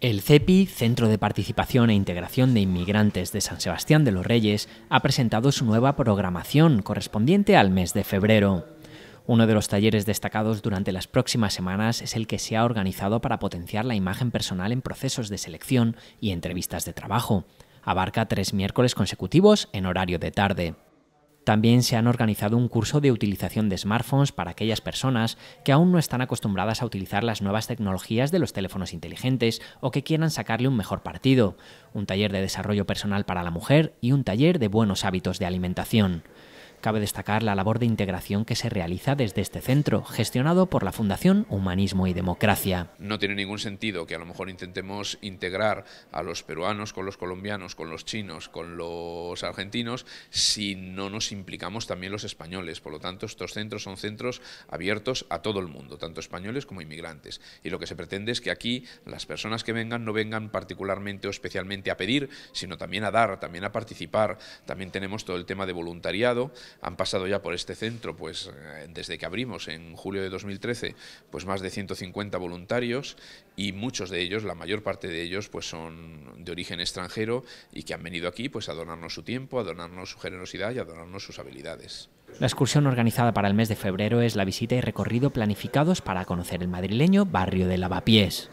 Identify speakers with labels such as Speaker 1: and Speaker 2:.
Speaker 1: El CEPI, Centro de Participación e Integración de Inmigrantes de San Sebastián de los Reyes, ha presentado su nueva programación correspondiente al mes de febrero. Uno de los talleres destacados durante las próximas semanas es el que se ha organizado para potenciar la imagen personal en procesos de selección y entrevistas de trabajo. Abarca tres miércoles consecutivos en horario de tarde. También se han organizado un curso de utilización de smartphones para aquellas personas que aún no están acostumbradas a utilizar las nuevas tecnologías de los teléfonos inteligentes o que quieran sacarle un mejor partido, un taller de desarrollo personal para la mujer y un taller de buenos hábitos de alimentación. Cabe destacar la labor de integración que se realiza desde este centro, gestionado por la Fundación Humanismo y Democracia.
Speaker 2: No tiene ningún sentido que a lo mejor intentemos integrar a los peruanos con los colombianos, con los chinos, con los argentinos, si no nos implicamos también los españoles. Por lo tanto, estos centros son centros abiertos a todo el mundo, tanto españoles como inmigrantes. Y lo que se pretende es que aquí las personas que vengan no vengan particularmente o especialmente a pedir, sino también a dar, también a participar. También tenemos todo el tema de voluntariado han pasado ya por este centro, pues eh, desde que abrimos en julio de 2013, pues más de 150 voluntarios y muchos de ellos, la mayor parte de ellos, pues son de origen extranjero y que han venido aquí pues a donarnos su tiempo, a donarnos su generosidad y a donarnos sus habilidades.
Speaker 1: La excursión organizada para el mes de febrero es la visita y recorrido planificados para conocer el madrileño barrio de Lavapiés.